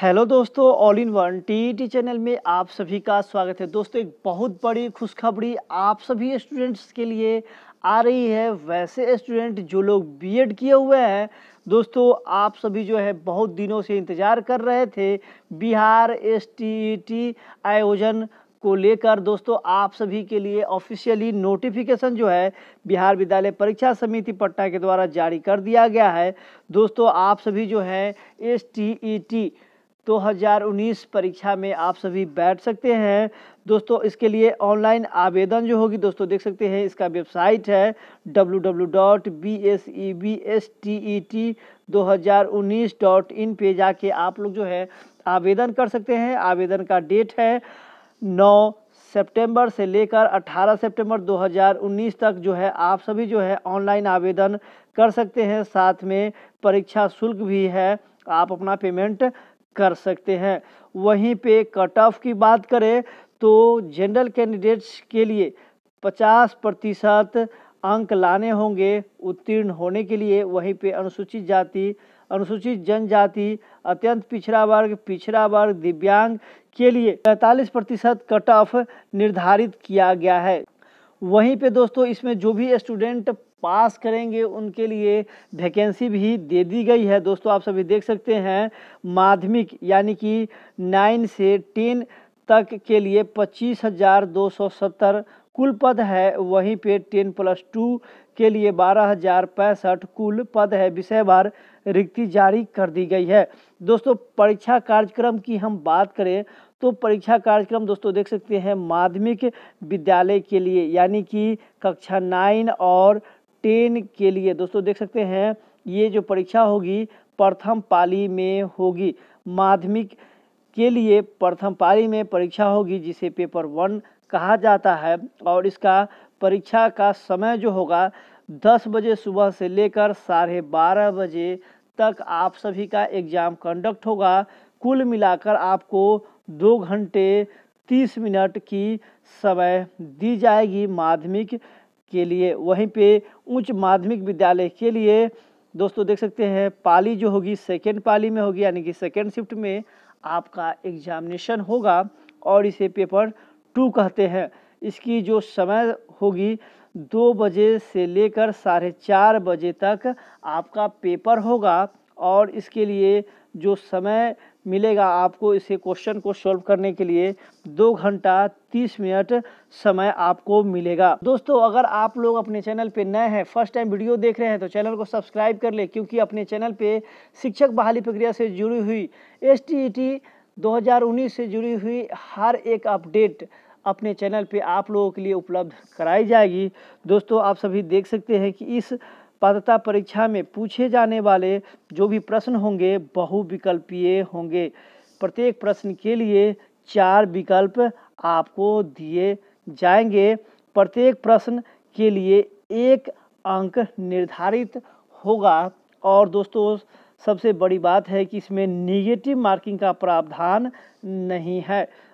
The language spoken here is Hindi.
हेलो दोस्तों all in one T channel में आप सभी का स्वागत है दोस्तों एक बहुत बड़ी खुशखबरी आप सभी स्टूडेंट्स के लिए आ रही है वैसे स्टूडेंट जो लोग बीएड किए हुए हैं दोस्तों आप सभी जो है बहुत दिनों से इंतज़ार कर रहे थे बिहार एस टी e आयोजन को लेकर दोस्तों आप सभी के लिए ऑफिशियली नोटिफिकेशन जो है बिहार विद्यालय परीक्षा समिति पटना के द्वारा जारी कर दिया गया है दोस्तों आप सभी जो है एस टी 2019 परीक्षा में आप सभी बैठ सकते हैं दोस्तों इसके लिए ऑनलाइन आवेदन जो होगी दोस्तों देख सकते हैं इसका वेबसाइट है W W dot B S E B S T E T दो हज़ार उन्नीस डॉट इन पर जाके आप लोग जो है आवेदन कर सकते हैं आवेदन का डेट है नौ सितंबर से लेकर 18 सितंबर 2019 तक जो है आप सभी जो है ऑनलाइन आवेदन कर सकते हैं साथ में परीक्षा शुल्क भी है आप अपना पेमेंट कर सकते हैं वहीं पे कट ऑफ की बात करें तो जनरल कैंडिडेट्स के लिए 50 प्रतिशत अंक लाने होंगे उत्तीर्ण होने के लिए वहीं पे अनुसूचित जाति अनुसूचित जनजाति अत्यंत पिछड़ा वर्ग पिछड़ा वर्ग दिव्यांग के लिए पैंतालीस प्रतिशत कट ऑफ निर्धारित किया गया है वहीं पे दोस्तों इसमें जो भी स्टूडेंट पास करेंगे उनके लिए वैकेंसी भी दे दी गई है दोस्तों आप सभी देख सकते हैं माध्यमिक यानी कि नाइन से टेन तक के लिए पच्चीस हज़ार दो सौ सत्तर कुल पद है वहीं पे टेन प्लस टू के लिए बारह हजार पैंसठ कुल पद है विषय बार रिक्ति जारी कर दी गई है दोस्तों परीक्षा कार्यक्रम की हम बात करें तो परीक्षा कार्यक्रम दोस्तों देख सकते हैं माध्यमिक विद्यालय के लिए यानी कि कक्षा नाइन और टेन के लिए दोस्तों देख सकते हैं ये जो परीक्षा होगी प्रथम पाली में होगी माध्यमिक के लिए प्रथम पाली में परीक्षा होगी जिसे पेपर वन कहा जाता है और इसका परीक्षा का समय जो होगा दस बजे सुबह से लेकर साढ़े बारह बजे तक आप सभी का एग्ज़ाम कंडक्ट होगा कुल मिलाकर आपको दो घंटे तीस मिनट की समय दी जाएगी माध्यमिक के लिए वहीं पे उच्च माध्यमिक विद्यालय के लिए दोस्तों देख सकते हैं पाली जो होगी सेकेंड पाली में होगी यानी कि सेकेंड शिफ्ट में आपका एग्जामिनेशन होगा और इसे पेपर टू कहते हैं इसकी जो समय होगी दो बजे से लेकर साढ़े चार बजे तक आपका पेपर होगा और इसके लिए जो समय मिलेगा आपको इसे क्वेश्चन को सॉल्व करने के लिए दो घंटा तीस मिनट समय आपको मिलेगा दोस्तों अगर आप लोग अपने चैनल पे नए हैं फर्स्ट टाइम वीडियो देख रहे हैं तो चैनल को सब्सक्राइब कर ले क्योंकि अपने चैनल पे शिक्षक बहाली प्रक्रिया से जुड़ी हुई एस e 2019 से जुड़ी हुई हर एक अपडेट अपने चैनल पर आप लोगों के लिए उपलब्ध कराई जाएगी दोस्तों आप सभी देख सकते हैं कि इस पात्रता परीक्षा में पूछे जाने वाले जो भी प्रश्न होंगे बहुविकल्पीय होंगे प्रत्येक प्रश्न के लिए चार विकल्प आपको दिए जाएंगे प्रत्येक प्रश्न के लिए एक अंक निर्धारित होगा और दोस्तों सबसे बड़ी बात है कि इसमें निगेटिव मार्किंग का प्रावधान नहीं है